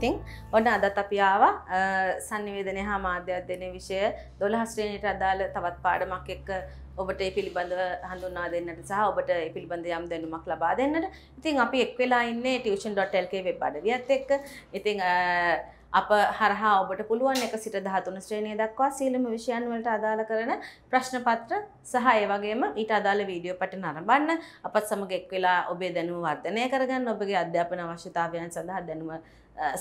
ඉතින් ඔන්න අදත් අපි ආවා සංනිවේදනය හා මාධ්‍ය අධ්‍යයනය විෂය 12 ශ්‍රේණියට අදාළ තවත් පාඩමක් එක්ක ඔබට ඒ පිළිබඳව හඳුන්වා දෙන්නට සහ ඔබට ඒ පිළිබඳ යම් දැනුමක් ලබා දෙන්නට. ඉතින් අපි එක් වෙලා ඉන්නේ tuition.lk වෙබ් අඩවියත් එක්ක. ඉතින් අප හරහා ඔබට පුළුවන් එක සිට 13 ශ්‍රේණිය දක්වා සීලම විෂයන් වලට අදාළ කරන ප්‍රශ්න පත්‍ර සහ ඒ වගේම ඊට අදාළ වීඩියෝ පැටර්න් අරඹන්න අපත් සමග එක් වෙලා ඔබේ දැනුම වර්ධනය කරගන්න ඔබගේ අධ්‍යාපන අවශ්‍යතාවයන් සඳහා දැනුම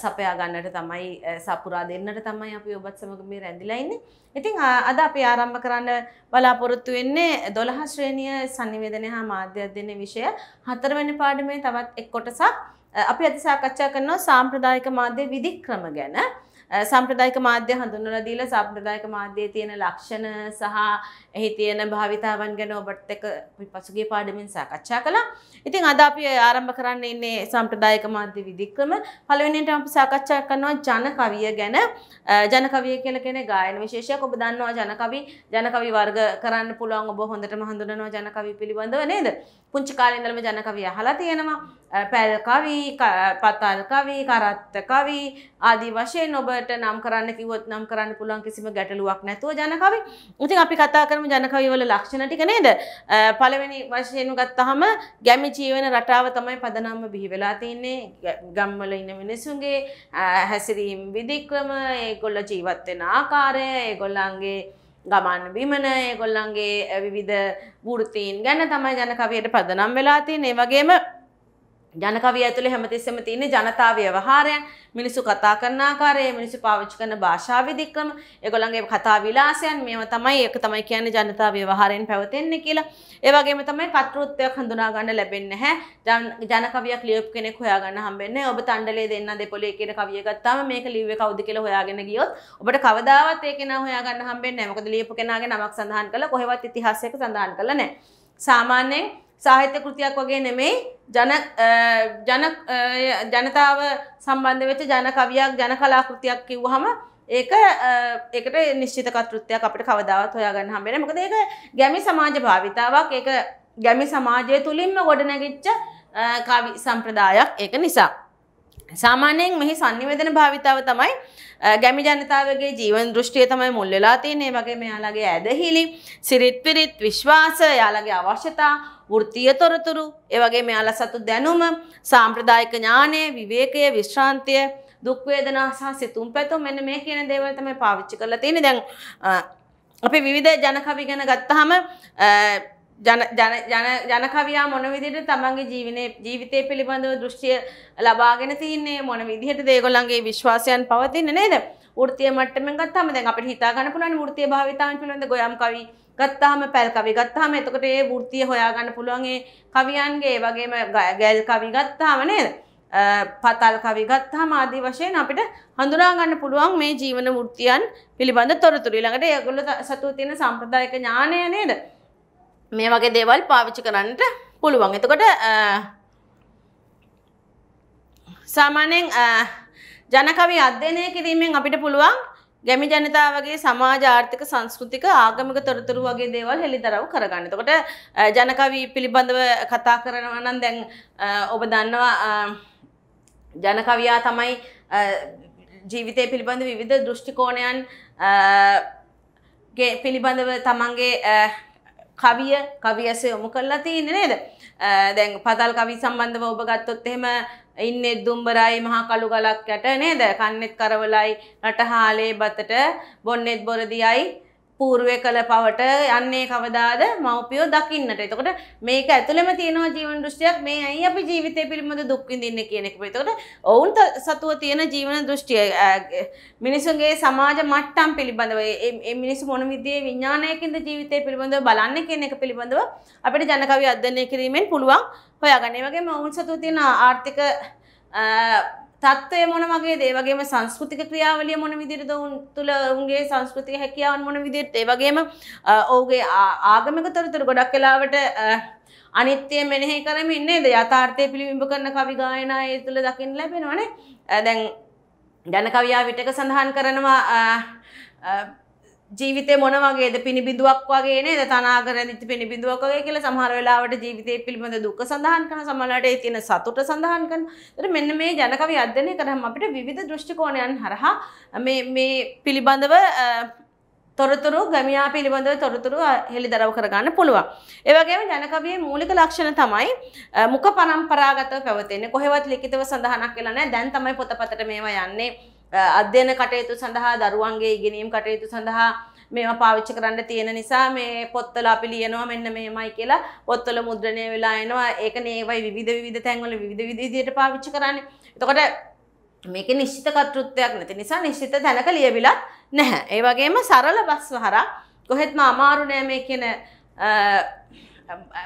සපයා ගන්නට තමයි සපුරා දෙන්නට තමයි අපි ඔබත් සමග මේ රැඳිලා ඉන්නේ. ඉතින් අද අපි ආරම්භ කරන්න බලාපොරොත්තු වෙන්නේ 12 ශ්‍රේණිය sannivedana හා මාධ්‍ය අධ්‍යයන විෂය හතරවෙනි පාඩමේ තවත් එක් කොටසක් අපි අද සාකච්ඡා කරනවා සාම්ප්‍රදායික මාධ්‍ය විධික්‍රම ගැන. සම්ප්‍රදායික මාධ්‍ය හඳුන්වලා දීලා සාම්ප්‍රදායික මාධ්‍යයේ තියෙන ලක්ෂණ සහ එහි තියෙන භාවිතාවන් ගැන ඔබත් එක්ක අපි පසුගිය පාඩමින් සාකච්ඡා කළා. ඉතින් අද අපි ආරම්භ කරන්න ඉන්නේ සාම්ප්‍රදායික මාධ්‍ය විධික්‍රම. පළවෙනියට අපි සාකච්ඡා කරනවා ජන කවිය ගැන. ජන කවිය කියලා කියන්නේ ගායන විශේෂයක්. ඔබ දන්නවා ජන කවි ජන කවි වර්ග කරන්න පුළුවන්. ඔබ හොඳටම හඳුනනවා ජන කවි පිළිබඳව නේද? පුංචි කාලෙන්දලම ජනකවිය අහලා තියෙනවා පැල්කවී පතල්කවී කරත්තකවී ආදී වශයෙන් ඔබට නම් කරන්න කිවොත් නම් කරන්න පුළුවන් කිසිම ගැටලුවක් නැතුව ජනකවි ඉතින් අපි කතා කරමු ජනකවිවල ලක්ෂණ ටික නේද පළවෙනි වශයෙන් ගත්තහම ගැමි ජීවන රටාව තමයි පදනම්ම බිහි වෙලා තින්නේ ගම්වල ඉන්න මිනිසුන්ගේ හැසිරීම් විදික්‍රම ඒගොල්ල ජීවත් වෙන ආකාරය ඒගොල්ලන්ගේ ගමන් බිමන ඒගොල්ලන්ගේ විවිධ වෘතීන් ගැන තමයි ජන කවියට පදනම් වෙලා තියෙන ඒ වගේම ජනකවිය ඇතුළේ හැමතිස්සෙම තියෙන ජනතා ව්‍යවහාරයන් මිනිස්සු කතා කරන ආකාරය මිනිස්සු පාවිච්චි කරන භාෂාවේ දික්කම ඒගොල්ලන්ගේ කතා විලාසයන් මේව තමයි ඒක තමයි කියන්නේ ජනතා ව්‍යවහාරයෙන් පැවතෙන්නේ කියලා. ඒ වගේම තමයි කර්තෘත්වයක් හඳුනා ගන්න ලැබෙන්නේ නැහැ. ජනකවියක් ලියපු කෙනෙක් හොයාගන්න හම්බෙන්නේ ඔබ තණ්ඩලේ දෙන්න දෙපොලේ කියන කවිය ගත්තාම මේක ලිව්වේ කවුද කියලා හොයාගෙන ගියොත් ඔබට කවදාවත් ඒක නා හොයාගන්න හම්බෙන්නේ නැහැ. මොකද ලියපු කෙනාගේ නමක් සඳහන් කළා කොහෙවත් ඉතිහාසයක සඳහන් කළා නැහැ. සාමාන්‍යයෙන් සාහිත්‍ය කෘතියක් වගේ නෙමෙයි ජන ජන ජනතාව සම්බන්ධ වෙච්ච ජන කවියක් ජන කලා කෘතියක් කිව්වහම ඒක ඒකට නිශ්චිත කර්තෘත්වයක් අපිට කවදාවත් හොයාගන්න හම්බ වෙන්නේ මොකද ඒක ගැමි සමාජ භාවිතාවක් ඒක ගැමි සමාජය තුලින්ම ගොඩනැගිච්ච කවි සම්ප්‍රදායක් ඒක නිසා සාමාන්‍යයෙන් මෙහි sannivedana භාවිතාව තමයි ගැමි ජනතාවගේ ජීවන දෘෂ්ටිය තමයි මුල් වෙලා තියෙන්නේ. වගේ මෙයාලගේ ඇදහිලි, සිරිත් විරිත්, විශ්වාස, යාලගේ අවශ්‍යතා වෘත්තීය තොරතුරු, ඒ වගේම යාලා සතු දැනුම, සාම්ප්‍රදායික ඥානය, විවේකය, විශ්‍රාන්තිය, දුක් වේදනා සහ සිතුම් පැතුම් මෙන්න මේ කියන දේවල් තමයි පාවිච්චි කරලා තියෙන්නේ. දැන් අපි විවිධ ජනකවි ගැන ගත්තාම ජන ජන ජන ජනකවියා මොන විදිහට තමන්ගේ ජීවනයේ ජීවිතය පිළිබඳව දෘෂ්ටිය ලබාගෙන තින්නේ මොන විදිහටද ඒගොල්ලන්ගේ විශ්වාසයන් පවතින්නේ නේද? වෘත්තීය මට්ටමෙන් ගත්තාම දැන් අපිට හිතා ගන්න පුළුවන් වෘත්තීය භාවිතාවන් පිළිබඳ ගොයම් කවි ගත්තාම පැල් කවි ගත්තාම එතකොට ඒ වෘත්තිය හොයාගන්න පුළුවන් ඒ කවියන්ගේ ඒ වගේම ගැල් කවි ගත්තාම නේද පතල් කවි ගත්තාම ආදී වශයෙන් අපිට හඳුනා ගන්න පුළුවන් මේ ජීවන වෘත්තියන් පිළිබඳ තොරතුරු ඊළඟට ඒගොල්ලෝ සතුව තියෙන සම්ප්‍රදායික ඥානය නේද මේ වගේ දේවල් පාවිච්චි කරන්නට පුළුවන්. එතකොට සාමාන්‍යයෙන් ජනකවි අධ්‍යයනය කිරීමෙන් අපිට පුළුවන් ගැමි ජනතාවගේ සමාජ ආර්ථික සංස්කෘතික ආගමික තොරතුරු වගේ දේවල් හෙළිදරව් කරගන්න. එතකොට ජනකවි පිළිබඳව කතා කරනවා නම් දැන් ඔබ දන්නවා ජනකවියා තමයි ජීවිතය පිළිබඳ විවිධ දෘෂ්ටි කෝණයන් පිළිබඳව තමන්ගේ කවිය කවි ඇස යොමු කරලා තියෙන්නේ නේද? දැන් පතල් කවි සම්බන්ධව ඔබ ගත්තොත් එහෙම ඉන්නෙත් දුම්බරයි මහා කළු ගලක් යට නේද? කන්නෙත් කරවලයි, රටහාලේ බතට, බොන්නෙත් බොරදියයි පූර්වය කළ පවට යන්නේ කවදාද මව්පියෝ දකින්නට. එතකොට මේක ඇතුළෙම තියෙනවා ජීවන දෘෂ්ටියක් මේ ඇයි අපි ජීවිතය පිළිබඳ දුක් විඳින්නේ කියන එක. එතකොට ඔවුන් සතුව තියෙන ජීවන දෘෂ්ටිය මිනිසුන්ගේ සමාජ මට්ටම් පිළිබඳව මේ මිනිස්සු මොන විදිහේ විඥානයකින්ද ජීවිතය පිළිබඳව බලන්නේ කියන එක පිළිබඳව අපිට ජන කවි අධ්‍යයනය කිරීමෙන් පුළුවන් හොයාගන්න. ඒ වගේම ඔවුන් සතුව තියෙන ආර්ථික තත්ත්වය මොන වගේද ඒ වගේම සංස්කෘතික ක්‍රියාවලිය මොන විදිහටද උන් තුල උන්ගේ සංස්කෘතික හැකියාවන් මොන විදිහට ඒ වගේම ඔහුගේ ආගමික තොරතුරු ගොඩක් වෙලාවට අනිත්‍ය මෙනෙහි කරමින් නේද යථාර්ථය පිළිබිඹ කරන කවි ගායනා ඒ තුල දකින්න ලැබෙනවනේ දැන් ජන කවියා විටක සඳහන් කරනවා ජීවිතය මොනවගේද පිණිබිඳුවක් වගේ නේද තනාගරැදිච්ච පිණිබිඳුවක් වගේ කියලා සමහර වෙලාවට ජීවිතය පිළිබඳ දුක සඳහන් කරන සමහරලාට ඒ තියෙන සතුට සඳහන් කරන. ඒතර මෙන්න මේ ජනකවි අධ්‍යයනය කරාම අපිට විවිධ දෘෂ්ටි කෝණයන් හරහා මේ මේ පිළිබඳව තොරතුරු ගමියා පිළිබඳව තොරතුරු හෙළිදරව් කරගන්න පුළුවන්. ඒ වගේම ජනකවියේ මූලික ලක්ෂණ තමයි මුඛ පරම්පරාගතව පැවතෙන්නේ. කොහෙවත් ලිඛිතව සඳහනක් වෙලා නැහැ. දැන් තමයි පොතපතට මේවා යන්නේ. අධ්‍යන කටයුතු සඳහා දරුවන්ගේ ඉගෙනීම් කටයුතු සඳහා මේවා පාවිච්චි කරන්න තියෙන නිසා මේ පොත්තල අපි ලියනවා මෙන්න මෙහෙමයි කියලා පොත්තල මුද්‍රණය වෙලා එනවා ඒකනේ ඒවයි විවිධ විවිධ තැන්වල විවිධ විදිහට පාවිච්චි කරන්නේ. එතකොට මේක නිශ්චිත කර්තෘත්වයක් නැති නිසා නිශ්චිත තැනක ලියවිලත් නැහැ. ඒ වගේම සරල බස් වහරා කොහෙත්ම අමාරු නෑ මේ කියන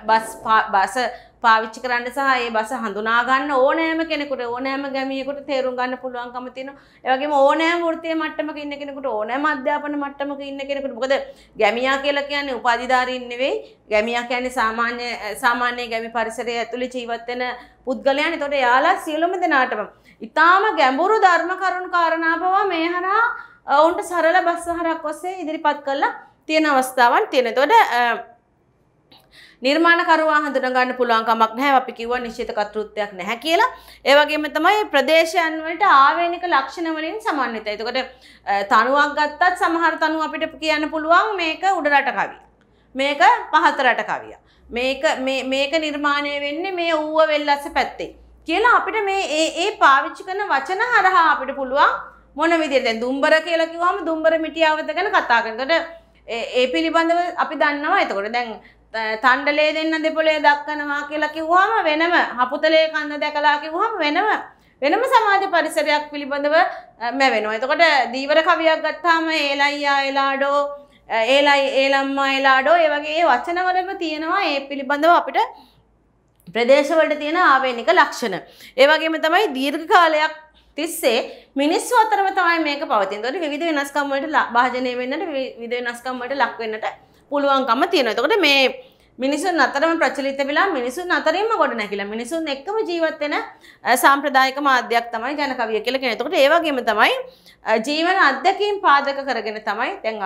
බස් බස පාවිච්චි කරන්න සහ ඒ බස හඳුනාගන්න ඕනෑම කෙනෙකුට ඕනෑම ගැමියෙකුට තේරුම් ගන්න පුළුවන්කම තියෙනවා. ඒ වගේම ඕනෑම වෘත්තීය මට්ටමක ඉන්න කෙනෙකුට ඕනෑම අධ්‍යාපන මට්ටමක ඉන්න කෙනෙකුට මොකද ගැමියා කියලා කියන්නේ උපාධිධාරීන් නෙවෙයි. ගැමියා කියන්නේ සාමාන්‍ය සාමාන්‍ය ගැමි පරිසරයේ ඇතුළේ ජීවත් වෙන පුද්ගලයන්. ඒතකොට එයාලා සියලුම දෙනාටම ඊටාම ගැඹුරු ධර්ම කරුණු කාරණා බව මේ හරහා ඔවුන්ට සරල බස්සහරක් ඔස්සේ ඉදිරිපත් කළා තියෙන අවස්ථාවන් තියෙන. ඒතකොට නිර්මාණකරුවා හඳුනගන්න පුළුවන්කමක් නැහැ අපි කිව්වා නිශ්චිත කර්තෘත්වයක් නැහැ කියලා. ඒ වගේම තමයි ප්‍රදේශයන් වලට ආවේනික ලක්ෂණ වලින් සමන්විතයි. එතකොට තනුවක් ගත්තත් සමහර තනුව අපිට කියන්න පුළුවන් මේක උඩ රට කවිය. මේක පහත රට කවිය. මේක මේක නිර්මාණය වෙන්නේ මේ ඌව වෙල්ලස්ස පැත්තේ. කියලා අපිට මේ ඒ ඒ පාවිච්චි කරන වචන හරහා අපිට පුළුවන් මොන විදිහට දැන් දුම්බර කියලා කිව්වම දුම්බර මිටියාවත ගැන කතා කරනකොට ඒ පිළිබඳව අපි දන්නවා. එතකොට දැන් තණ්ඩලේ දෙන්න දෙපොලේ දක්වනවා කියලා කිව්වම වෙනම හපුතලේ කන්න දැකලා කිව්වම වෙනම වෙනම සමාජ පරිසරයක් පිළිබඳව මැවෙනවා. එතකොට දීවර කවියක් ගත්තාම ඒලයියා එලාඩෝ ඒලයි ඒලම්මා එලාඩෝ ඒ වගේ ඒ වචනවලම තියෙනවා ඒ පිළිබඳව අපිට ප්‍රදේශවලට තියෙන ආවේනික ලක්ෂණ. ඒ වගේම තමයි දීර්ඝ කාලයක් තිස්සේ මිනිස්සු අතරම තමයි මේක පවතින්නේ. ඒතකොට විවිධ වෙනස්කම් වලට භාජනය වෙන්නට විවිධ වෙනස්කම් වලට ලක් වෙන්නට පුළුවන්කම තියෙනවා. එතකොට මේ මිනිසුන් අතරම ප්‍රචලිත වෙලා මිනිසුන් අතරින්ම ගොඩ නැගිලා මිනිසුන් එක්කම ජීවත් වෙන සාම්ප්‍රදායික මාධ්‍යයක් තමයි ජනකවිය කියලා කියන්නේ. එතකොට ඒ වගේම තමයි ජීවන අත්දැකීම් පාදක කරගෙන තමයි දැන්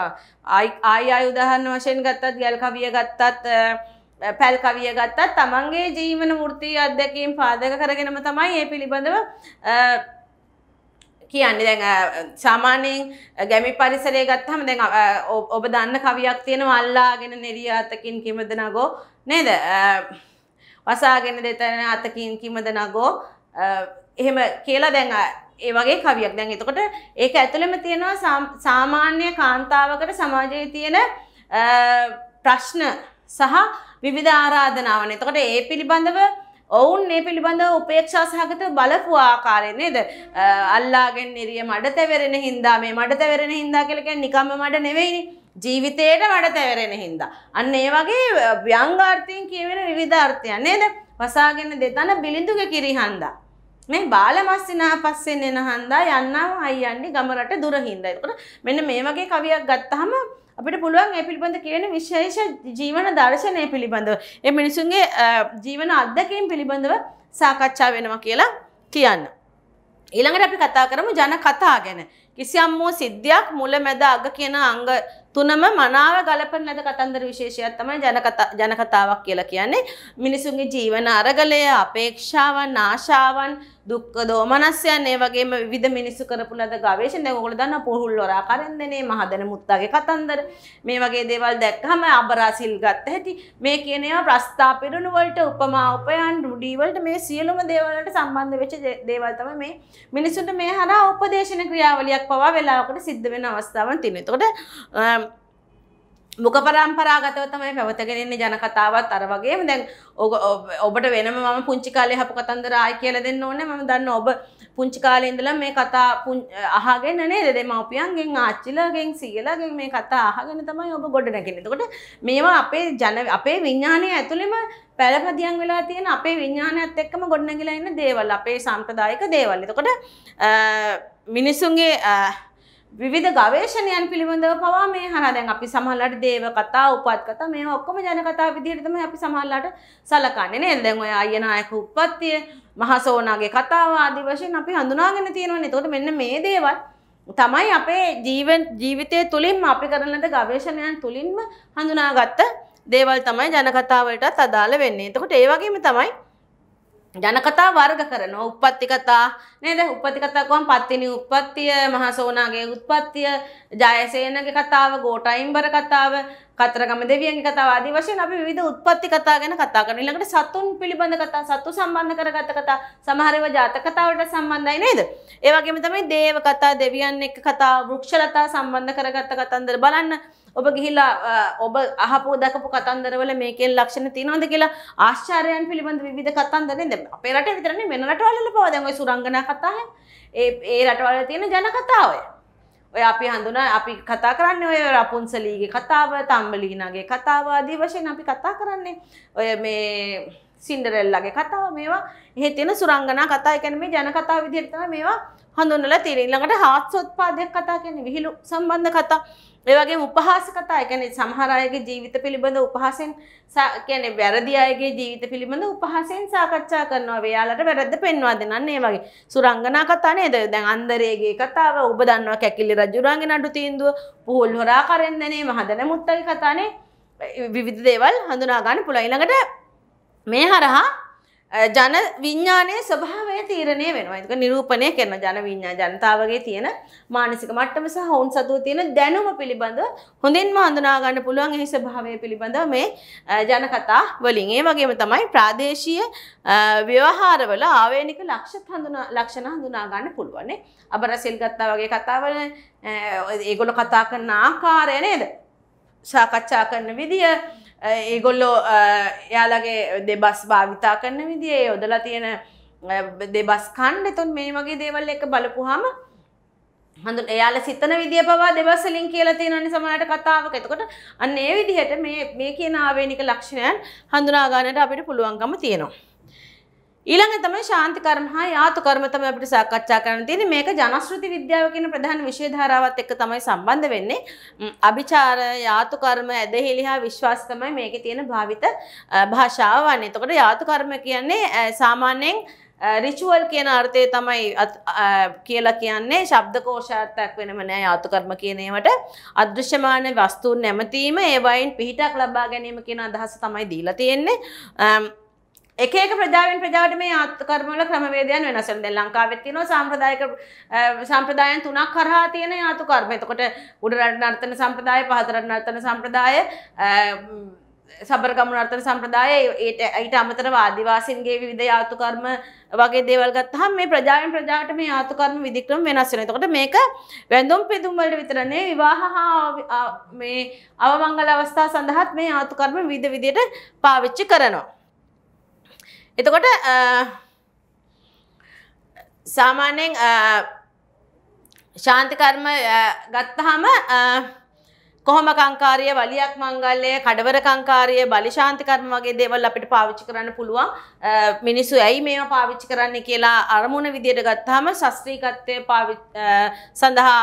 ආයි ආයි උදාහරණ වශයෙන් ගත්තත් ගල් කවිය ගත්තත් පැල් කවිය ගත්තත් තමන්ගේ ජීවන වෘත්තීය අත්දැකීම් පාදක කරගෙනම තමයි මේ පිළිබඳව කියන්නේ දැන් සාමාන්‍යයෙන් ගැමි පරිසරය ගත්තහම දැන් ඔබ දන්න කවියක් තියෙනවා අල්ලාගෙන නෙරිය අතකින් කිමද නගෝ නේද? වසාගෙන දෙතන අතකින් කිමද නගෝ එහෙම කියලා දැන් ඒ වගේ කවියක්. දැන් එතකොට ඒක ඇතුළෙම තියෙනවා සාමාන්‍ය කාන්තාවකට සමාජයේ තියෙන ප්‍රශ්න සහ විවිධ ආරාධනාවන්. එතකොට ඒ පිළිබඳව ඔවුන් ඒ පිළිබඳ උපේක්ෂා සහගත බලපු ආකාරයෙන් නේද අල්ලාගෙන් නිරිය මඩ තැවරෙන හින්දා මේ මඩ තැවරෙන හින්දා කියලා කියන්නේ නිකම්ම මඩ නෙවෙයිනේ ජීවිතේට මඩ තැවරෙන හින්දා අන්න ඒ වගේ ව්‍යංගාර්ථයෙන් කියවෙන විවිධාර්ථයන් නේද වසාගෙන දෙතන බිලිඳුක කිරිහන්දා මේ බාලමස්සිනා පස්සෙන් එන හන්දා යන්නම් අයියන්නේ ගමරට දුර හින්දා. එතකොට මෙන්න මේ වගේ කවියක් ගත්තාම අපිට පුළුවන් ඒ පිළිබඳ කියන විශේෂ ජීවන දර්ශනය පිළිබඳව ඒ මිනිසුන්ගේ ජීවන අත්දැකීම් පිළිබඳව සාකච්ඡා වෙනවා කියලා කියන්න. ඊළඟට අපි කතා කරමු ජන කතා ගැන. කිසියම් වූ සිද්ධියක් මුල මැද අග කියන අංග තුනම මනාව ගලපන ලද කතන්දර විශේෂයක් තමයි ජනකතාවක් කියලා කියන්නේ. මිනිසුන්ගේ ජීවන අරගලය, අපේක්ෂාවන්, ආශාවන්, දුක්ඛ දෝමනස්යන් ඒ වගේම විවිධ මිනිස්සු කරපු ලද ගවේෂණ දැන් ඔයගොල්ලෝ දන්නා පොහුල් වරා කරන්දනේ මහදන මුත්තගේ කතන්දර මේ වගේ දේවල් දැක්කම අබරාසිල් ගත්ත හැටි මේ කියන ඒවා ප්‍රස්තාපිරුණු වලට උපමා උපයන් රුඩි වලට මේ සියලුම දේවල් වලට සම්බන්ධ වෙච්ච දේවල් තමයි මේ මිනිසුන්ට මේ හරහා උපදේශන ක්‍රියාවලියක් පවා වෙලාවකට සිද්ධ වෙන අවස්ථාවන් තියෙනවා. එතකොට මොක පරම්පරාගතව තමයි පැවතගෙන ඉන්නේ ජනකතාවත් අර වගේම දැන් ඔබට වෙනම මම පුංචි කාලේ හපු කතන්දර ආයි කියලා දෙන්න ඕනේ මම දන්න ඔබ පුංචි කාලේ ඉඳලා මේ කතා අහගෙන නේද දෙමව්පියන්ගෙන් ආච්චිලාගෙන් සීයලාගෙන් මේ කතා අහගෙන තමයි ඔබ ගොඩ නැගෙන්නේ. එතකොට මේවා අපේ ජන අපේ විඥානයේ ඇතුළෙම පැලපදියම් වෙලා තියෙන අපේ විඥානයත් එක්කම ගොඩ නැගිලා ඉන්න දේවල් අපේ සාම්ප්‍රදායික දේවල්. එතකොට මිනිසුන්ගේ විධ ගවේශණයන් පිළිබඳව පවා මේ හර දැන් අපි සමහලට දේව කතා උපත් කතා මේ ඔක්කොම ජනකතා විදිහටම අපි සමහල්ලට සලකන්නේ නේද දැන් ඔය අයනායක උප්පත්තිය මහසෝනාගේ කතාව ආදී වශයෙන් අපි හඳුනාගෙන තියෙනවනේ එතකොට මෙන්න මේ දේවල් තමයි අපේ ජීවන ජීවිතය තුලින්ම අපි කරන ලද ගවේෂණයන් තුලින්ම හඳුනාගත්ත දේවල් තමයි ජනකතාවලටත් අදාළ වෙන්නේ එතකොට ඒ වගේම තමයි ජනකතා වර්ග කරනවා උප්පත්ති කතා නේද උප්පත්ති කතා කියවම් පත්තිනි උප්පත්තිය මහසෝනාගේ උත්පත්තිය ජයසේනගේ කතාව ගෝටයිම්බර කතාව කතරගම දෙවියන්ගේ කතාව ආදී වශයෙන් අපි විවිධ උත්පත්ති කතා ගැන කතා කරනවා ඊළඟට සතුන් පිළිබඳ කතා සතු සම්බන්ධ කරගත් කතා සමහර ඒවා ජාතක කතා වලට සම්බන්ධයි නේද ඒ වගේම තමයි දේව කතා දෙවියන් එක්ක කතා වෘක්ෂලතා සම්බන්ධ කරගත් කතන්දර බලන්න ඔබ ගිහිලා ඔබ අහපු දකපු කතන්දරවල මේකෙන් ලක්ෂණ තියෙනවද කියලා ආශ්චර්යයන් පිළිබඳ විවිධ කතන්දර නේද අපේ රටේ විතර නෙමෙයි වෙන රටවල පවා දැන් ওই සුරංගනා කතා ඒ ඒ රටවල තියෙන ජන කතා ඔය ඔය අපි හඳුන අපි කතා කරන්නේ ඔය රපුන්සලීගේ කතාව තම්බලීනගේ කතාව ආදී වශයෙන් අපි කතා කරන්නේ ඔය මේ සින්ඩරෙල්ලාගේ කතාව මේවා එහෙ තියෙන සුරංගනා කතා ඒ කියන්නේ මේ ජන කතා විදිහට තමයි මේවා හඳුන්වලා තියෙන්නේ ඊළඟට හාත්සොත්පාදයක් කතා කියන්නේ විහිළු සම්බන්ධ කතා ඒ වගේ උපහාස කතා ඒ කියන්නේ සමහර අයගේ ජීවිත පිළිබඳ උපහාසෙන් කියන්නේ වැරදි අයගේ ජීවිත පිළිබඳ උපහාසෙන් සාකච්ඡා කරනවා වෙයාලට වැරද්ද පෙන්වා දෙනන්න ඒ වගේ සුරංගනා කතා නේද දැන් අන්දරේගේ කතාව ඔබ දන්නවා කැකිලි රජුරාගේ නඩු තීන්දුව පුහුල් හොරා කරෙන් දැනීම හදන මුත්තගේ කතානේ විවිධ දේවල් හඳුනා ගන්න පුළුවන් ඊළඟට මේ හරහා ජන විඤ්ඥානය ස්භාවය තීරණය වෙනවාක නිරූපණය කරන ජන විඤ්ඥා ජනතාවගේ තියෙන මානසික මට්ටම සහ ඔවුන් සතුව තියෙන දැනුම පිළිබඳ හොඳින්ම හඳුනාගන්න පුළුවන් එහි ස්භාවය පිළිබඳ මේ ජනකතා වලින් ඒ වගේම තමයි ප්‍රාදේශීය ව්‍යවහාරවල ආවේනික ලක්ෂ හඳුනා ලක්ෂණ හඳුනාගන්න පුළුවන්නේ අබරසිල් ගත්තා වගේ කතාවල ඒගොල කතා කරන ආකාරය නේද සාකච්ඡා කරන විදිිය ඒගොල්ලෝ එයාලගේ දෙබස් භාවිතා කරන විදිේ යොදලා තියෙන දෙබස් කණ්ඩ එතුන් මේ වගේ දේවල් එක බලපුහම හඳු එයාල සිතන විදිිය පවා දෙවස්සලින් කියලා තියෙනනි සමනට කතාවක එතකොට අන්න ඒ විදිහට මේ කියන ආවේනික ලක්ෂණයන් හඳුනාගානයට අපිට පුළුවන්ගම තියෙනවා. ඊළඟ තමයි ශාන්ති කර්ම හා යාතු කර්ම තමයි අපිට සාකච්ඡා කරන්න තියෙන්නේ. මේක ජනශ්‍රුති විද්‍යාව කියන ප්‍රධාන විෂය ධාරාවත් එක්ක තමයි සම්බන්ධ වෙන්නේ. අභිචාර, යාතු කර්ම, ඇදහිලි හා විශ්වාස තමයි මේකේ තියෙන භාවිත භාෂාව වන්නේ. එතකොට යාතු කර්ම කියන්නේ සාමාන්‍යයෙන් රිචුවල් කියන අර්ථය තමයි කියලා කියන්නේ ශබ්දකෝෂාර්ථයක් වෙනම නෑ යාතුකර්ම කියන ඒවට අදෘශ්‍යමාන වස්තුන් නැමතීම ඒ වයින් පිහිටක් ලබා ගැනීම කියන අදහස තමයි දීලා තියෙන්නේ එක එක ප්‍රජාවෙන් ප්‍රජාවට මේ ආත්කර්මවල ක්‍රමවේදයන් වෙනස් වෙනවා. දැන් ලංකාවේ තියෙනවා සාම්ප්‍රදායික සම්ප්‍රදායන් තුනක් කරහා තියෙන ආතුකර්ම. එතකොට උඩ රට නර්තන සම්ප්‍රදාය, පහත රට නර්තන සම්ප්‍රදාය, සබරගමු නර්තන සම්ප්‍රදාය, ඊට ඊට අමතරව ආදිවාසීන්ගේ විවිධ ආතුකර්ම වගේ දේවල් ගත්තහම මේ ප්‍රජාවෙන් ප්‍රජාවට මේ ආතුකර්ම විධික්‍රම වෙනස් වෙනවා. එතකොට මේක වැඳුම් පිදුම් වලට විතර නෙවෙයි විවාහ හා මේ අවමංගල අවස්ථා සඳහාත් මේ ආතුකර්ම විවිධ විදියට පාවිච්චි කරනවා. එතකොට සාමාන්‍යයෙන් ශාන්තිකර්ම ගත්තහම කොහොම කංකාරිය වලියක් මංගල්‍යය කඩවර කංකාරිය බලිශාන්තිකර්ම වගේ දේවල් අපිට පාවිච්චි කරන්න පුළුවන් මිනිස්සු ඇයි මේව පාවිච්චි කරන්න කියලා අරමුණ විදියට ගත්තාම ශස්ත්‍රීකත්වය සඳහා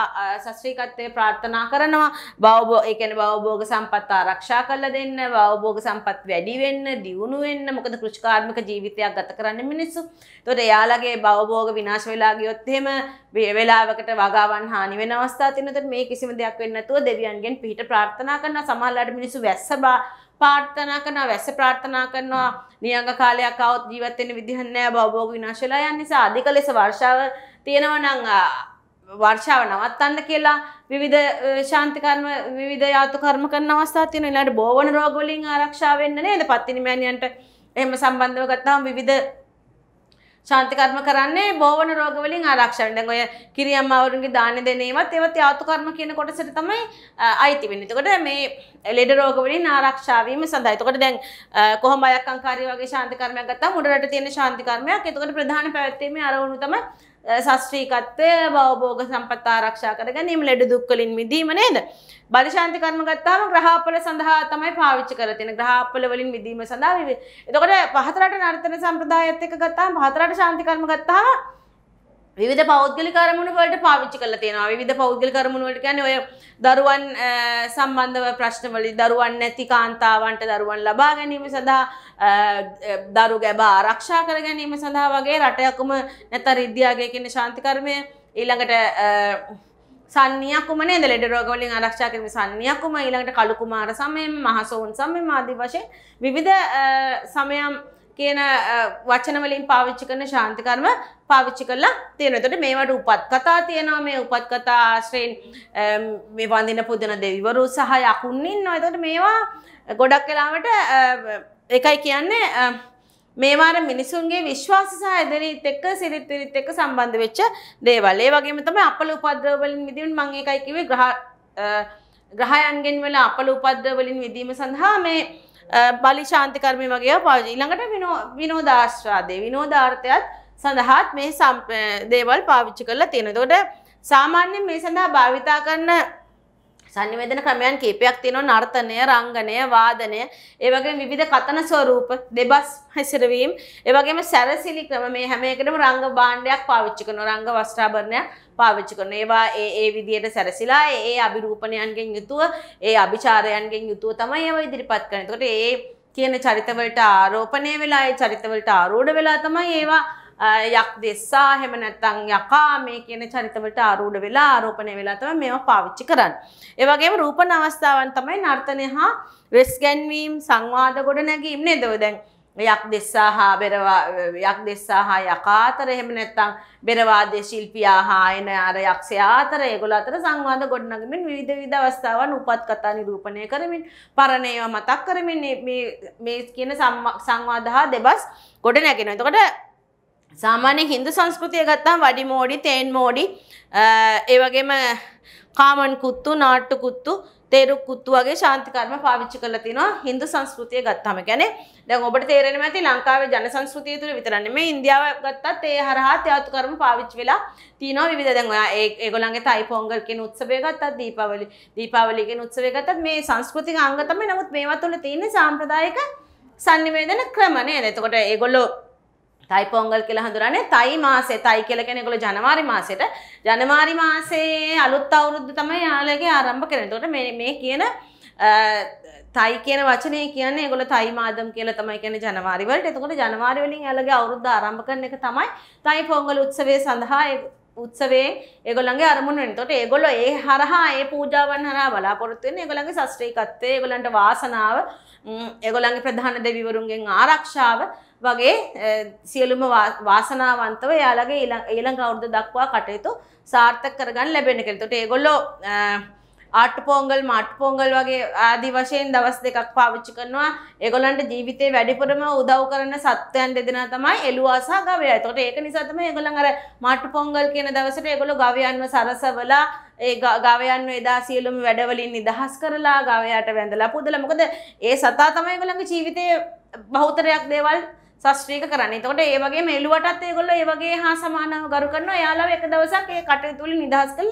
ශස්ත්‍රීකත්වය ප්‍රාර්ථනා කරනවා බවබෝ ඒ කියන්නේ බවභෝග සම්පත් ආරක්ෂා කරලා දෙන්න බවභෝග සම්පත් වැඩි වෙන්න දියුණු වෙන්න මොකද කෘෂිකාර්මික ජීවිතයක් ගත කරන්න මිනිස්සු එතකොට එයාලගේ බවභෝග විනාශ වෙලා ගියොත් එහෙම වෙලාවකට වගාවන් හානි වෙන අවස්ථා තියෙනවා. එතකොට මේ කිසිම දෙයක් වෙන්නේ නැතුව දෙවියන්ගෙන් පිළි පිහිට ප්‍රාර්ථනා කරනවා සමහරලාට මිනිස්සු වැස්ස ප්‍රාර්ථනා කරනවා වැස්ස ප්‍රාර්ථනා කරනවා නියඟ කාලයක් આવොත් ජීවත් වෙන්න විදිහ නැහැ භවෝග විනාශලා යන නිසා අධික ලෙස වර්ෂාව තියෙනවා නම් වර්ෂාව නවත්තන්න කියලා විවිධ ශාන්ති කර්ම විවිධ යාතු කර්ම කරන අවස්ථා තියෙනවා ඊළඟට බෝවන රෝග වලින් ආරක්ෂා වෙන්න නේද පත්තිනි මෑණියන්ට එහෙම සම්බන්ධව ගත්තාම විවිධ ශාන්ති කර්ම කරන්නේ බෝවන රෝග වලින් ආරක්ෂා වෙන. දැන් ඔය කිරියම්මාවරුන්ගේ දාන දෙන ඒවත් ඒවත් යාතු කර්ම කියන කොටසට තමයි අයිති වෙන්නේ. එතකොට මේ ලෙඩ රෝග වලින් ආරක්ෂා වීම සඳහා. එතකොට දැන් කොහොම අයක්කංකාරී වගේ ශාන්ති කර්මයක් ගත්තාම උඩරට තියෙන ශාන්ති කර්මයක්. එතකොට ප්‍රධාන පැවැත්මේ අරමුණු තමයි සස්්‍රීකත්වය බවබෝග සම්පත්තා රක්ෂා කර ගැනීම ලෙඩ දුක්කලින් මිදීම නේද. බලිශාන්ති කර්ම ගත්තාම ග්‍රහපල සඳහා තමයි පාවිච්චි කරතින ග්‍රහපල වලින් මිදීම සඳහා විවේ. එතකොට පහතරට නර්තන සම්ප්‍රදායත් එක ගත්තාම පහතරට ශාන්ති කර්ම ගත්තාම විධ පෞද්ගලි කරමුණ වලට පාවිච්චි කල තියෙනවා විධ පෞද්ගලි කරමුණුවට ගැන ඔය දරුවන් සම්බන්ධව ප්‍රශ්නවලි දරුවන් නැති කාන්තාවන්ට දරුවන් ලබා ගැනීම සඳහා දරු ගැබ ආරක්ෂා කර ගැනීම සඳහා වගේ රටයකුම නැත රිද්‍යාගේ කියන ශාන්තිකර්මය ඊළඟට සන්නයක්කුමන ලෙඩ රෝගවලින් ආරක්ෂා කරම සන්නයක්කුම ඊළඟට කළුකුමාර සමයෙන් මහසෝන් සමය මාදී වශයෙන් විවිධ සමයම් කියන වචනවලින් පාවිච්චි කරන ශාන්තිකර්ම පාවිච්චි කරලා තියෙනතට මේවට උපත් කතා තියෙනවා මේ උපත් කතා ආශ්‍රයෙන් මේ වඳින පුදන දෙවිවරු සහ යකුන්නින් නොයතට මේවා ගොඩක් කලාවට එකයි කියන්නේ මේවාර මිනිසුන්ගේ විශ්වාස සහ ඇදරීත් එක්ක සිරිත් විරිත් එක්ක සම්බන්ධ වෙච්ච දේවල්. ඒ වගේම තමයි අපල උපද්‍රව වලින් මිදෙන්න මම ඒකයි කිව්වේ ග්‍රහ ග්‍රහයන්ගෙන් වල අපල උපද්‍රව වලින් මිදීම සඳහා මේ බලි ශාන්ති කර්මය වගේ ඒවා පාවිච්චි. ඊළඟට විනෝ විනෝදාස්වාදේ විනෝදාර්ථයත් සඳහාත් මේ දේවල් පාවිච්චි කරලා තියෙනවා. එතකොට සාමාන්‍යයෙන් මේ සඳහා භාවිතා කරන සංනිවේදන ක්‍රමයන් කීපයක් තියෙනවා නර්තනය, රංගනය, වාදනය, ඒ වගේම විවිධ කතන ස්වරූප, දෙබස් හැසිරවීම, ඒ වගේම සැරසිලි ක්‍රම මේ හැම එකටම රංග භාණ්ඩයක් පාවිච්චි කරනවා, රංග වස්ත්‍රාභරණයක් පාවිච්චි කරනවා. ඒවා ඒ ඒ විදියට සැරසිලා ඒ ඒ අභිරූපණයන්ගෙන් යුතුව, ඒ අභිචාරයන්ගෙන් යුතුව තමයි ඒවා ඉදිරිපත් කරන්නේ. ඒකට ඒ කියන චරිතවලට ආරෝපණය වෙලා ඒ චරිතවලට ආරෝඪ වෙලා තමයි ඒවා යක් දෙස්සා හෙම නැත්තං යකා මේ කියන චරිතවලට ආරූඪ වෙලා ආරෝපණය වෙලා තමයි මේවා පාවිච්චි කරන්නේ. ඒ වගේම රූපන අවස්ථාවන් තමයි නර්තනය හා වෙස් ගැන්වීම සංවාද ගොඩනැගීම් නේද ඔය දැන් යක් දෙස්සා හා බෙරවා යක් දෙස්සා හා යකාතර එහෙම නැත්නම් බෙරවාදයේ ශිල්පියා හා එන අර යක්ෂයා අතර ඒගොල්ලෝ අතර සංවාද ගොඩනගමින් විවිධ විවිධ අවස්ථාවන් උපත් කතා නිරූපණය කරමින් පරණ ඒවා මතක් කරමින් මේ මේ කියන සංවාද හා දෙබස් ගොඩනැගෙනවා. එතකොට සාමාන්‍ය හින්දු සංස්කෘතිය ගත්තා වඩි මෝඩි තේන් මෝඩි ඒවගේම කාමන් කුත්තු නාට්ටු කුත්තු තේරු කුත්තු වගේ ශාන්තිකර්ම පාවිච්චි කරලා තිනවා හින්දු සංස්කෘතිය ගත්තාම කියන්නේ දැන් ඔබට තේරෙනවා ඇති ලංකාවේ ජන සංස්කෘතිය තුල විතර නෙමෙයි ඉන්දියාව ගත්තත් ඒ හරහා ත්‍යාතු කර්ම පාවිච්චි වෙලා තිනවා විවිධ දැන් ඔයා ඒ ඒගොල්ලන්ගේ තයි පොංගල් කියන උත්සවය ගත්තත් දීපාවලි දීපාවලි කියන උත්සවය ගත්තත් මේ සංස්කෘතික අංග තමයි නමුත් මේවා තුල තියෙන සාම්ප්‍රදායික sannivedana ක්‍රම නේද එතකොට ඒගොල්ලෝ තයි පොංගල් කියලා හඳුරන්නේ තයි මාසේ තයි කියලා කියන්නේ ඒගොල්ලෝ ජනවාරි මාසෙට ජනවාරි මාසේ අලුත් අවුරුද්ද තමයි යාළුවගේ ආරම්භ කරන්නේ. එතකොට මේ මේ කියන තයි කියන වචනේ කියන්නේ ඒගොල්ලෝ තයි මාදම් කියලා තමයි කියන්නේ ජනවාරි වලට. එතකොට ජනවාරි වලින් යාළුවගේ අවුරුද්ද ආරම්භ කරන එක තමයි තයි පොංගල් උත්සවය සඳහා උත්සවයේ ඒගොල්ලන්ගේ අරමුණ වෙන. එතකොට ඒගොල්ලෝ ඒ හරහා ඒ පූජාවන් හරහා බලාපොරොත්තු වෙන්නේ ඒගොල්ලන්ගේ ශාස්ත්‍රීයකත්වය, ඒගොල්ලන්ට වාසනාව, ඒගොල්ලන්ගේ ප්‍රධාන දෙවිවරුන්ගෙන් ආරක්ෂාව වගේ සියලුම වාසනාවන්තව යාලගේ ඊළඟ අවුරුදු දක්වා කටයුතු සාර්ථක කරගන්න ලැබෙන කෙන තොට ඒගොල්ලෝ ආට පෝංගල් මට් පෝංගල් වගේ ආදි වශයෙන් දවස් දෙකක් පාවිච්චි කරනවා ඒගොලන්ට ජීවිතේ වැඩිපුරම උදව් කරන සත්වයන් දෙදෙන තමයි එළුවාසා ගවය තොට ඒක නිසාතම ඒගොලන් අර මට් පොංගල් කියන දවසට ඒගොලො ගවයන්ව සරසවලා ඒ ගවයන්ව එදා සියලුම වැඩවලින් නිදහස් කරලා ගවයාට වැඳලා පුදල මොකද ඒ සතා තමයි ඒගොලන්ගේ ජීවිතේ බහුතරයක් දේවල් සස්්‍රීක කරන්න තොට ඒවගේ මෙල්ලුවටත් ඒගොල්ල ඒවගේ හා සමාන ගරු කරන යාලා එක දවසක් ඒ කටය තුළි නිදහස් කල්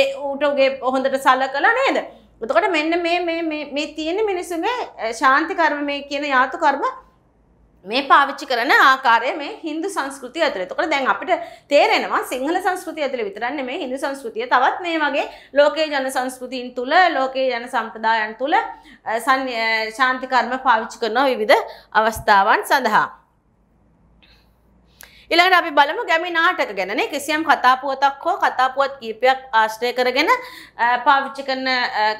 ඒ ඌටගේ පොහොඳට සල්ල කලා නේද. උතකොට මෙන්න මේ තියෙන මිනිසුගේ ශාන්තිකර්ම මේ කියන යාතු කර්ම මේ පාවිච්චි කරන ආකාරය මේ හින්දු සංස්කෘතිය ඇතුළේ. එතකොට දැන් අපිට තේරෙනවා සිංහල සංස්කෘතිය ඇතුළේ විතරක් නෙමෙයි හින්දු සංස්කෘතිය තවත් මේ වගේ ලෝකේ ජන සංස්කෘතියන් තුල ලෝකේ ජන සම්ප්‍රදායන් තුල ශාන්ති කර්ම පාවිච්චි කරන විවිධ අවස්ථාවන් සඳහා ඉළඟට අපි බලමු ගැමි නාටක ගැන කිසියම් කතාපුුවතක් හෝ කතාපුුවත් කීපයක් ආශ්‍රය කරගෙන පාවිච්චි කරන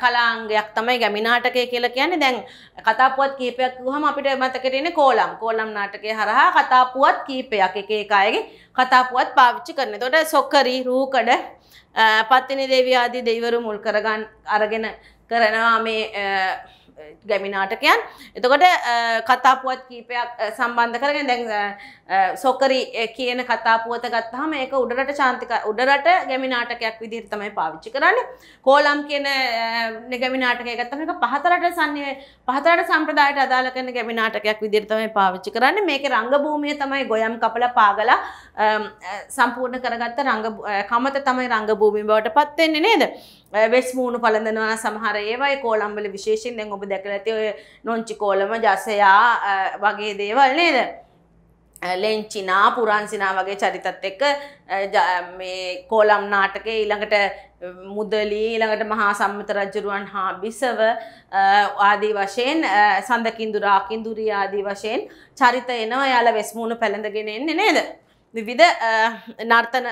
කලාංගයක් තමයි ගැමි නාටකය කියලා කියන්නේ දැන් කතාපුුවත් කීපයක් හම අපිට මතකරෙන කෝලම් කෝලම් නාටකය හරහා කතාපුුවත් කීපයක් එක එකකායගේ කතාපුුවත් පාවිච්චි කරන තොට සොක්කරී රූකඩ පත්තිනි දේවයාදී දෙවරු මුල් කරගන්න අරගෙන කරනවා මේ ගැමිනාටකයන් එතකොට කතාපුවත් කීපයක් සම්බන්ධ කරගෙන දැන් සොකරි කියන කතාපුවත ගත්තහම ඒක උඩරට චාන්තික උඩරට ගැමිනාටකයක් විදිහට තමයි පාවිච්චි කරන්නේ කෝලම් කියන ගැමිනාටකය ගත්තම ඒක පහතරට සන්නේ පහතරට සම්ප්‍රදායට අදාළ කරන ගැමිනාටකයක් විදිහට තමයි පාවිච්චි කරන්නේ මේකේ රංගභූමිය තමයි ගොයම් කපලා පාගලා සම්පූර්ණ කරගත්ත රංග කමත තමයි රංගභූමිය බවට පත් වෙන්නේ නේද වෙස් මූුණු පලඳනවා සමහර ඒවයි කෝලම්බල විශේෂෙන් දැන් ඔබ දැකලති ඔය නොංචි කෝලම ජසයා වගේ දේවල් නේද. ලෙංචිනා පුරන්සිනා වගේ චරිතත් එක්ක කෝලම් නාටක ඊළඟට මුදලී ඊළඟට මහා සම්මත රජරුවන් හා බිසව ආදී වශයෙන් සඳකින්දුරාකින් දුරී ආදී වශයෙන් චරිත එනවා යාල වෙස්මූුණු පැළඳගෙන එන්නේ නේද. විවිධ නර්තන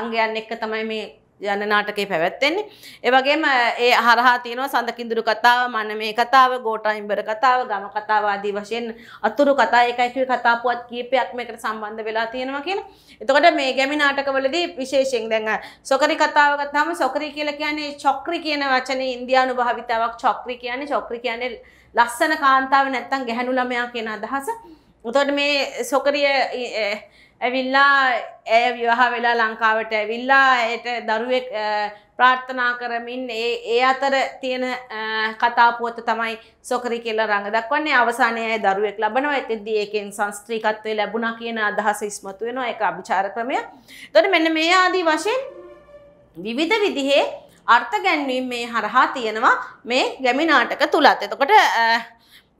අංගයන් එක්ක තමයි මේ යන නාටකේ පැවැත්වෙන්නේ. ඒ වගේම ඒ හරහා තියෙනවා සඳකිඳුරු කතාව, මනමේ කතාව, ගෝඨායිම්බර කතාව, ගම කතාව ආදී වශයෙන් අතුරු කතා ඒකයි කතා පුවත් කීපයක් මේකට සම්බන්ධ වෙලා තියෙනවා කියලා. එතකොට මේ ගැමි නාටකවලදී විශේෂයෙන් දැන් සොකරි කතාව ගත්තාම සොකරි කියලා කියන්නේ චොක්‍රි කියන වචනේ ඉන්දියානු භාවිතාවක් චොක්‍රි කියන්නේ චොක්‍රි කියන්නේ ලස්සන කාන්තාව නැත්තම් ගැහැණු ළමයා කියන අදහස. එතකොට මේ සොකරිය ඇවිල්ලා ඇය විවාහ වෙලා ලංකාවට ඇවිල්ලා ඇයට දරුවෙක් ප්‍රාර්ථනා කරමින් ඒ ඒ අතර තියෙන කතාපුවත තමයි සොකරි කියලා රඟ දක්වන්නේ අවසානයේ ඇය දරුවෙක් ලබනවා එතෙද්දී ඒකෙන් සංස්කෘතිකත්වය ලැබුණා කියන අදහස ඉස්මතු වෙනවා ඒක අභිචාර ක්‍රමය. එතකොට මෙන්න මේ ආදී වශයෙන් විවිධ විදිහේ අර්ථ ගැන්වීම් මේ හරහා තියෙනවා මේ ගැමි නාටක තුලත්. එතකොට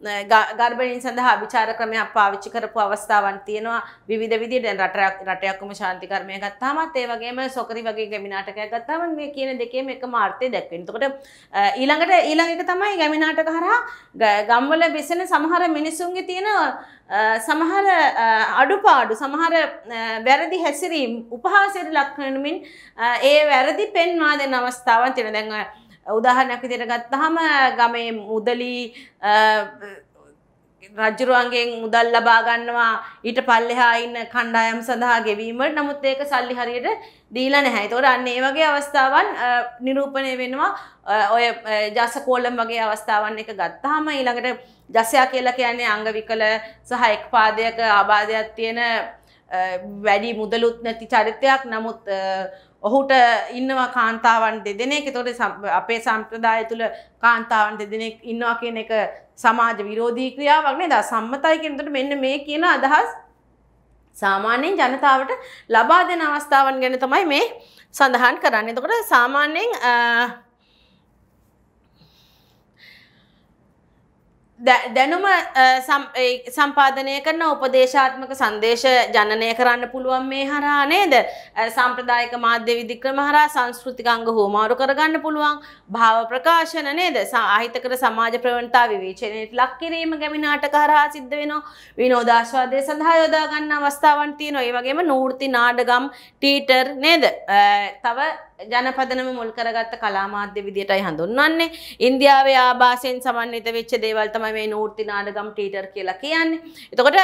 ගර්බනින් සඳහා විචාර ක්‍රමයක් පාවිච්චි කරපු අවස්ථාවන් තියෙනවා විවිධ විදිහට රටයක් රටයක්ම ශාන්ති කර්මයක් ගත්තාමත් ඒ වගේම සොකරි වගේ ගැමි නාටකයක් ගත්තාම මේ කියන දෙකේම එකම අර්ථය දැක්වෙනවා. එතකොට ඊළඟට ඊළඟ එක තමයි ගැමි නාටක හරහා ගම්වල බෙසෙන සමහර මිනිසුන්ගේ තියෙන සමහර අඩුපාඩු සමහර වැරදි හැසිරීම් උපහාසයට ලක් ඒ වැරදි පෙන්වා දෙන අවස්ථාවන් තියෙනවා. දැන් උදාහරණයක් විදිහට ගත්තාම ගමේ මුදලි රජුරුවන්ගෙන් මුදල් ලබා ගන්නවා ඊට පල්ලෙහා ඉන්න කණ්ඩායම් සඳහා ගෙවීමට නමුත් ඒක සල්ලි හරියට දීලා නැහැ. ඒතකොට අන්න ඒ වගේ අවස්ථාවන් නිරූපණය වෙනවා. ඔය ජස කෝලම් වගේ අවස්ථාවන් එක ගත්තාම ඊළඟට ජසයා කියලා කියන්නේ අංග විකල සහ එක් පාදයක ආබාධයක් තියෙන වැඩි මුදලුත් නැති චරිතයක්. නමුත් ඔහුට ඉන්නවා කාන්තාවන් දෙදෙනෙක් තොට අපේ සම්ප්‍රදාය තුළ කාන්තාවන් දෙදෙනෙක් ඉන්නවා කියන එක සමාජ විරෝධී ක්‍රියාවක්නේ ද සම්මතයි කෙනතට මෙන්න මේ කියන අදහස් සාමාන්‍යයෙන් ජනතාවට ලබා දෙන අවස්ථාවන් ගැන තමයි මේ සඳහන් කරන්න එතකොට සාමාන්‍යයෙන් දැනුම සම්පාධනය කරන උපදේශාත්මක සංදේශ ජනනය කරන්න පුළුවන් මේ හරා නේද සම්ප්‍රදායක මාධ්‍ය විදික්‍රම හරා සංස්කෘතිකංග හෝමාරු කරගන්න පුළුවන් භාව ප්‍රකාශන නේද සාහිතකර සමාජ ප්‍රවණතා විවේචනයට ලක් කිරීම ගැමිනාට කරා සිද්ධ වෙනවා විනෝදාශවාදය සඳහා යොදාගන්න අවස්ථාවන් තියෙනවා ඒ වගේම නූර්ති නාඩගම් ටීටර් නේද තව ජනපදනම මුල් කරගත්ත කලාමාධ්‍ය විදියටයි හඳුන්වන්නේ. ඉන්දියාවේ ආభాසයෙන් සමන්විත වෙච්ච දේවල් තමයි මේ නූර්ති නාඩගම් ටීටර් කියලා කියන්නේ. එතකොට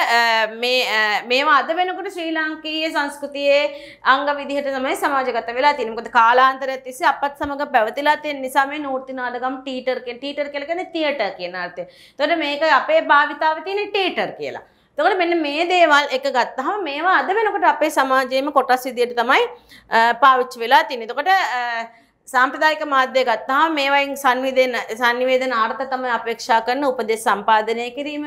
මේ මේවා අද වෙනකොට ශ්‍රී ලාංකීය සංස්කෘතියේ අංග විදිහට තමයි සමාජගත වෙලා තියෙන්නේ. මොකද කාලාන්තරයත් තිස්සේ අපත් සමග පැවතිලා තියෙන නිසා මේ නූර්ති නාඩගම් ටීටර් කියන ටීටර් කියලා කියන්නේ තියටර් කියන අර්ථය. එතකොට මේක අපේ භාවිතාවේ තියෙන ටීටර් කියලා. තකට මෙන්න මේ දේවල් එක ගත්තහම මේවා අද වෙනකොට අපේ සමාජයේම කොටස් විදියට තමයි පාවිච්චි වෙලා තියෙන්නේ. එතකොට සාම්ප්‍රදායික මාධ්‍ය ගත්තහම මේවායින් සංවේදන සංවේදන ආර්ථ තමයි අපේක්ෂා කරන උපදෙස් සම්පාදනය කිරීම,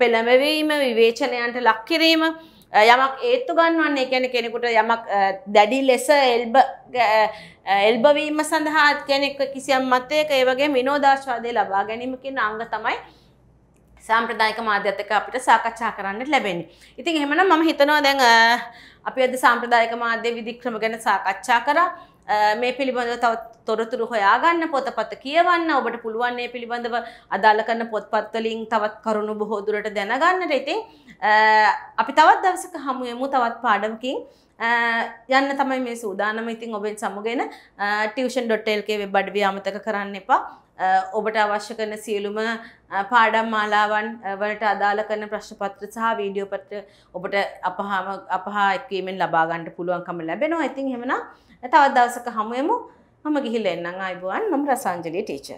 පෙළඹවීම, විවේචනයන්ට ලක් කිරීම යමක් ඒත්තු ගන්නවන්නේ කියන්නේ කෙනෙකුට යමක් දැඩි ලෙස එල්බ එල්බවීම සඳහා කෙනෙක් කිසියම් මතයක ඒ වගේ විනෝදාස්වාදය ලබා ගැනීම කියන අංග තමයි සාම්ප්‍රදායික මාධ්‍යත්තක අපිට සාකච්ඡා කරන්න ලැබෙන්නේ. ඉතින් එහෙමනම් මම හිතනවා දැන් අපි අද සාම්ප්‍රදායික මාධ්‍ය විධික්‍රම ගැන සාකච්ඡා කරා. මේ පිළිබඳව තව තොරතුරු හොයාගන්න පොතපත කියවන්න ඔබට පුළුවන් මේ පිළිබඳව අදාළ කරන පොත්පත් වලින් තවත් කරුණු බොහෝ දුරට දැනගන්නට ඉතින් අපි තවත් දවසක හමු වෙමු තවත් පාඩමකින් යන්න තමයි මේ සූදානම ඉතින් ඔබෙන් සමුගෙන tuition.lk වෙබ් අඩවිය අමතක කරන්න එපා ඔබට අවශ්‍ය කරන සියලුම පාඩම් මාලාවන් වලට අදාළ කරන ප්‍රශ්නපත්‍ර සහ වීඩියෝ පත්‍ර ඔබට අපහාම අපහා එක්වීමෙන් ලබා ගන්නට පුළුවන්කම ලැබෙනවා. ඉතින් එහෙමනම් තවත් දවසක හමු වෙමු. මම ගිහිල්ලා එන්නම් ආයිබෝන්. මම රසාංජලී ටීචර්.